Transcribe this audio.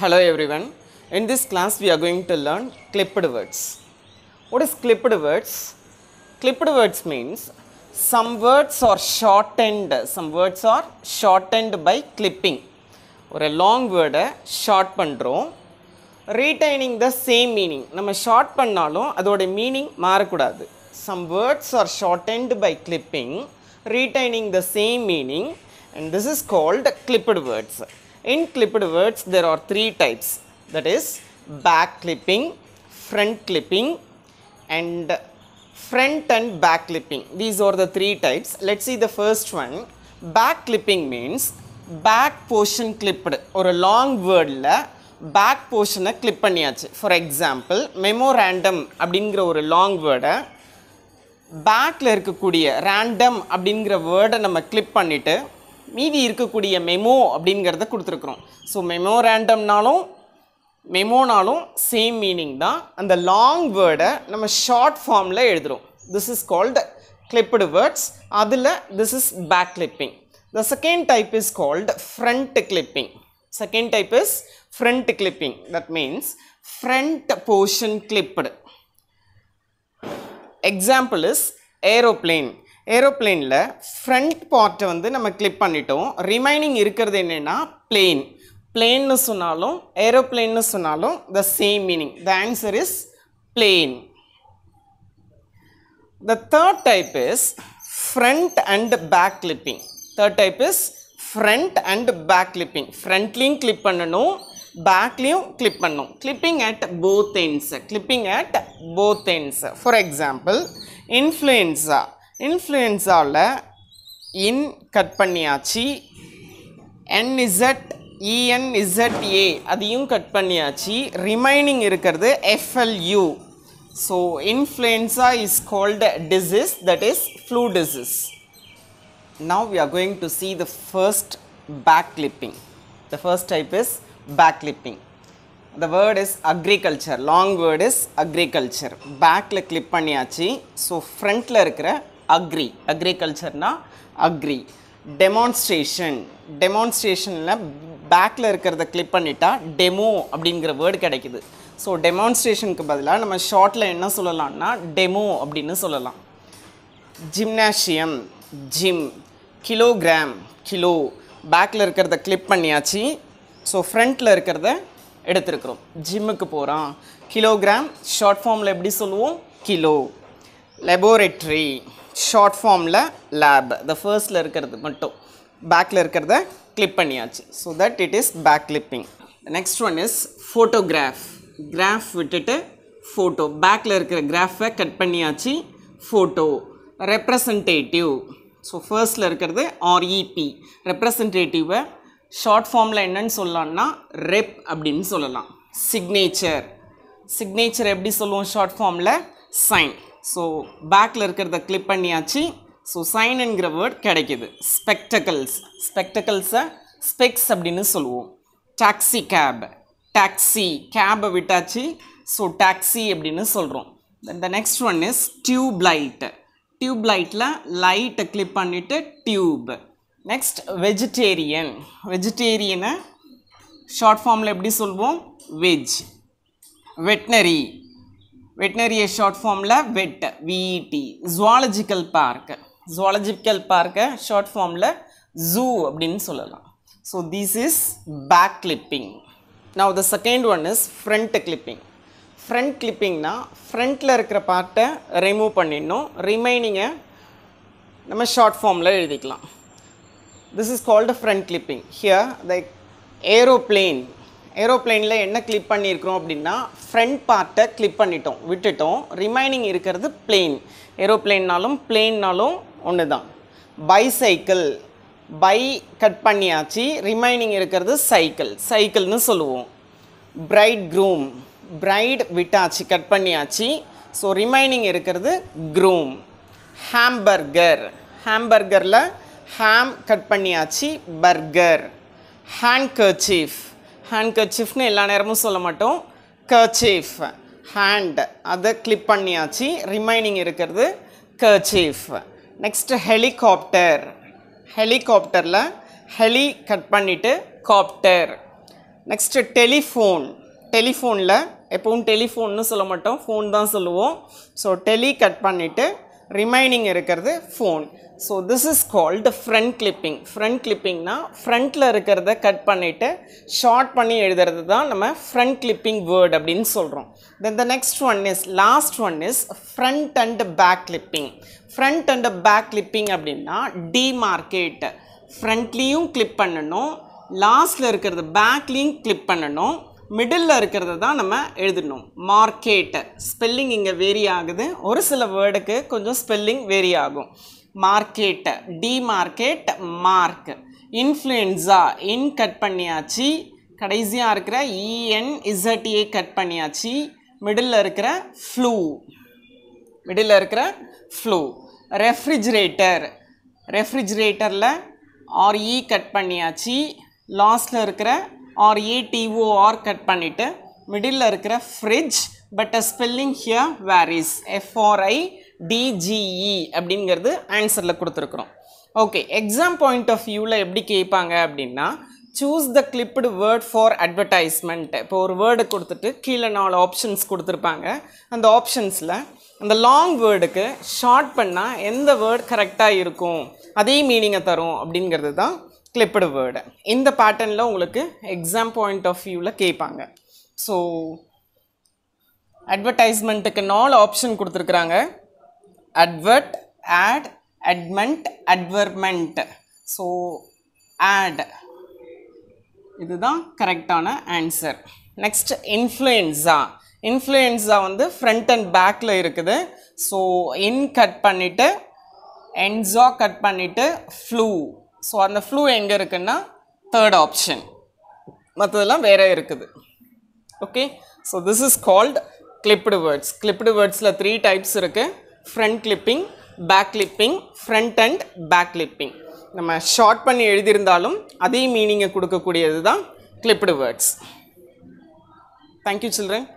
Hello everyone. In this class, we are going to learn clipped words. What is clipped words? Clipped words means some words are shortened. Some words are shortened by clipping. Or a long word, short pandro. Retaining the same meaning. Nama short pannalo, adode meaning marakudadu. Some words are shortened by clipping. Retaining the same meaning. And this is called clipped words. In clipped words, there are three types that is back clipping, front clipping, and front and back clipping. These are the three types. Let's see the first one. Back clipping means back portion clipped. Or a long word, la back portion clip paniyaach. For example, memorandum abdingra or ஒரு long வேர்டை பேக்கில் இருக்கக்கூடிய random அப்படிங்கிற வேர்டை நம்ம clip பண்ணிவிட்டு மீதி இருக்கக்கூடிய மெமோ அப்படிங்கிறத கொடுத்துருக்குறோம் ஸோ மெமோ ரேண்டம்னாலும் மெமோனாலும் சேம் மீனிங் தான் அந்த லாங் வேர்டை நம்ம ஷார்ட் ஃபார்மில் எழுதுகிறோம் this is called clipped words அதில் this is back clipping the second type is called front clipping second type is front clipping that means front portion clipped example is aeroplane ஏரோப்ளேனில் front பார்ட்டை வந்து நம்ம clip பண்ணிட்டோம் remaining இருக்கிறது என்னென்னா plane பிளேன்னு சொன்னாலும் ஏரோப்ளேன்னு சொன்னாலும் the same meaning the answer is plane the third type is front and back clipping third type is front and back clipping ஃப்ரண்ட்லேயும் கிளிப் பண்ணணும் பேக்லேயும் கிளிப் பண்ணும் clipping at both ends clipping at both ends for example influenza இன்ஃப்ளூயன்ஸாவில் in cut பண்ணியாச்சு என் இஎன் NZ ஏ அதையும் cut பண்ணியாச்சு ரிமைனிங் இருக்கிறது F L U so influenza is cold disease that is flu disease now we are going to see the first back clipping the first type is back clipping the word is agriculture long word is agriculture பேக்கில் clip பண்ணியாச்சு so ஃப்ரண்ட்டில் இருக்கிற agri அக்ரிகல்ச்சர்னால் agri demonstration டெமான்ஸ்ட்ரேஷனில் பேக்கில் இருக்கிறத click பண்ணிட்டா demo அப்படிங்கிற வேர்டு கிடைக்குது ஸோ டெமான்ஸ்ட்ரேஷனுக்கு பதிலாக நம்ம ஷார்ட்டில் என்ன சொல்லலாம்னா டெமோ அப்படின்னு சொல்லலாம் ஜிம்னாஷியம் ஜிம் கிலோகிராம் கிலோ பேக்கில் இருக்கிறத கிளிப் பண்ணியாச்சு ஸோ ஃப்ரண்ட்டில் இருக்கிறத எடுத்துருக்குறோம் ஜிம்முக்கு போகிறோம் கிலோகிராம் ஷார்ட் ஃபார்மில் எப்படி சொல்லுவோம் கிலோ லெபோரேட்ரி ஷார்ட் ஃபார்மில் லேப் த ஃபர்ஸ்டில் இருக்கிறது மட்டும் பேக்கில் இருக்கிறத கிளிப் பண்ணியாச்சு so that it is back clipping next one is photograph graph விட்டுட்டு ஃபோட்டோ பேக்கில் இருக்கிற கிராஃபை கட் பண்ணியாச்சு ஃபோட்டோ ரெப்ரசன்டேட்டிவ் ஸோ ஃபர்ஸ்டில் இருக்கிறது ஆர்இபி ரெப்ரசன்டேட்டிவை ஷார்ட் ஃபார்மில் என்னன்னு சொல்லலாம்னா ரெப் அப்படின்னு சொல்லலாம் சிக்னேச்சர் சிக்னேச்சர் எப்படி சொல்லுவோம் ஷார்ட் ஃபார்மில் சைன் ஸோ பேக்கில் இருக்கிறத கிளிப் பண்ணியாச்சு ஸோ சைனுங்கிற வேர்ட் கிடைக்கிது ஸ்பெக்டக்கல்ஸ் ஸ்பெக்டக்கல்ஸை ஸ்பெக்ஸ் அப்படின்னு சொல்லுவோம் டாக்ஸி கேப் டாக்ஸி கேபை விட்டாச்சு ஸோ டாக்ஸி அப்படின்னு சொல்கிறோம் the next one is tube light tube லைட்டில் லைட்டை கிளிப் பண்ணிவிட்டு டியூப் நெக்ஸ்ட் வெஜிடேரியன் வெஜிடேரியனை ஷார்ட் ஃபார்மில் எப்படி சொல்வோம் வெஜ் வெட்னரி வெட்டினரிய ஷார்ட் ஃபார்மில் vet V E T zoological park zoological பார்க்கை ஷார்ட் ஃபார்மில் ஜூ அப்படின்னு சொல்லலாம் so this is back clipping now the second one is front clipping front கிளிப்பிங்னா ஃப்ரண்ட்டில் இருக்கிற பார்ட்டை ரிமூவ் பண்ணிடணும் ரிமைனிங்கை நம்ம ஷார்ட் ஃபார்மில் எழுதிக்கலாம் this is called front clipping here the aeroplane ஏரோப்ளைனில் என்ன கிளிப் பண்ணியிருக்கிறோம் அப்படின்னா ஃப்ரண்ட் பார்ட்டை கிளிப் பண்ணிட்டோம் விட்டுட்டோம் ரிமைனிங் இருக்கிறது பிளெயின் ஏரோப்ளைன்னாலும் பிளெயின்னாலும் ஒன்று தான் பை சைக்கிள் பை கட் பண்ணியாச்சு ரிமைனிங் இருக்கிறது சைக்கிள் சைக்கிள்னு சொல்லுவோம் பிரைட் க்ரூம் பிரைட் விட்டாச்சு கட் பண்ணியாச்சு ஸோ ரிமைனிங் இருக்கிறது க்ரூம் ஹாம்பர்கர் ஹாம்பர்கரில் ஹாம் கட் பண்ணியாச்சு பர்கர் ஹேண்ட் கர்ச்சீஃப் ஹேண்ட் கர்ச்சீஃப்னு எல்லா நேரமும் சொல்ல மாட்டோம் கர்ச்சீஃப் ஹேண்ட் அதை கிளிப் பண்ணியாச்சு ரிமைனிங் இருக்கிறது கர்ச்சீஃப் நெக்ஸ்ட்டு ஹெலிகாப்டர் ஹெலிகாப்டரில் ஹெலி கட் பண்ணிவிட்டு காப்டர் நெக்ஸ்ட்டு டெலிஃபோன் டெலிஃபோனில் எப்பவும் டெலிஃபோன்னு சொல்ல மாட்டோம் ஃபோன் தான் சொல்லுவோம் ஸோ டெலி கட் பண்ணிவிட்டு ரிமைனிங் இருக்கிறது phone so this is called front clipping front கிளிப்பிங்னா ஃப்ரண்ட்டில் இருக்கிறத கட் பண்ணிவிட்டு ஷார்ட் பண்ணி எழுதுறது தான் நம்ம ஃப்ரண்ட் கிளிப்பிங் வேர்ட் அப்படின்னு சொல்கிறோம் then the next one is last one is front and back clipping front and back clipping அப்படின்னா மார்க்கெட்டு ஃப்ரண்ட்லேயும் கிளிப் பண்ணணும் லாஸ்ட்டில் இருக்கிறது பேக்லேயும் கிளிப் பண்ணணும் மிடில் இருக்கிறத தான் நம்ம எழுதணும் மார்க்கெட்டு ஸ்பெல்லிங் இங்கே வேரி ஆகுது ஒரு சில வேர்டுக்கு கொஞ்சம் ஸ்பெல்லிங் வேரி ஆகும் market T market mark influenza in cut பண்ணியாச்சு கடைசியாக இருக்கிற இஎன் இசட்ஏ கட் பண்ணியாச்சு மிடில் இருக்கிற ஃப்ளூ மிடில் இருக்கிற ஃப்ளூ ரெஃப்ரிஜிரேட்டர் ரெஃப்ரிஜிரேட்டரில் ஆர்இ கட் பண்ணியாச்சு லாஸ்டில் இருக்கிற ஆர் ஏடிஓஆர் கட் பண்ணிவிட்டு மிடில் இருக்கிற fridge but a spelling here varies F R I D G E அப்படிங்கிறது ஆன்சரில் கொடுத்துருக்குறோம் ஓகே எக்ஸாம் பாயிண்ட் ஆஃப் வியூவில் எப்படி கேட்பாங்க அப்படின்னா choose the clipped word for advertisement இப்போ ஒரு வேர்டு கொடுத்துட்டு கீழே நாலு ஆப்ஷன்ஸ் கொடுத்துருப்பாங்க அந்த ஆப்ஷன்ஸில் அந்த லாங் வேர்டுக்கு ஷார்ட் பண்ணால் எந்த வேர்டு கரெக்டாக இருக்கும் அதே மீனிங்கை தரும் அப்படிங்கிறது தான் கிளிப்படு வேர்டு இந்த பேட்டர்னில் உங்களுக்கு எக்ஸாம் பாயிண்ட் ஆஃப் வியூவில் கேட்பாங்க ஸோ அட்வர்டைஸ்மெண்ட்டுக்கு நாலு ஆப்ஷன் கொடுத்துருக்குறாங்க advert ad adment advertment so ad இதுதான் கரெக்டான ஆன்சர் நெக்ஸ்ட் இன்ஃப்ளூயன்ஸா இன்ஃப்ளூயன்ஸா வந்து ஃப்ரண்ட் அண்ட் பேக்கில் இருக்குது ஸோ இன் கட் பண்ணிவிட்டு என்ஸா கட் பண்ணிவிட்டு ஃப்ளூ ஸோ அந்த ஃப்ளூ எங்கே இருக்குன்னா தேர்ட் ஆப்ஷன் மற்றதெல்லாம் வேறு இருக்குது okay so this is called clipped words clipped வேர்ட்ஸில் த்ரீ டைப்ஸ் இருக்குது front clipping back clipping front and back clipping நம்ம ஷார்ட் பண்ணி எழுதியிருந்தாலும் அதே மீனிங்கை கொடுக்கக்கூடியது தான் கிளிப்டு வேர்ட்ஸ் தேங்க்யூ சில்ட்ரன்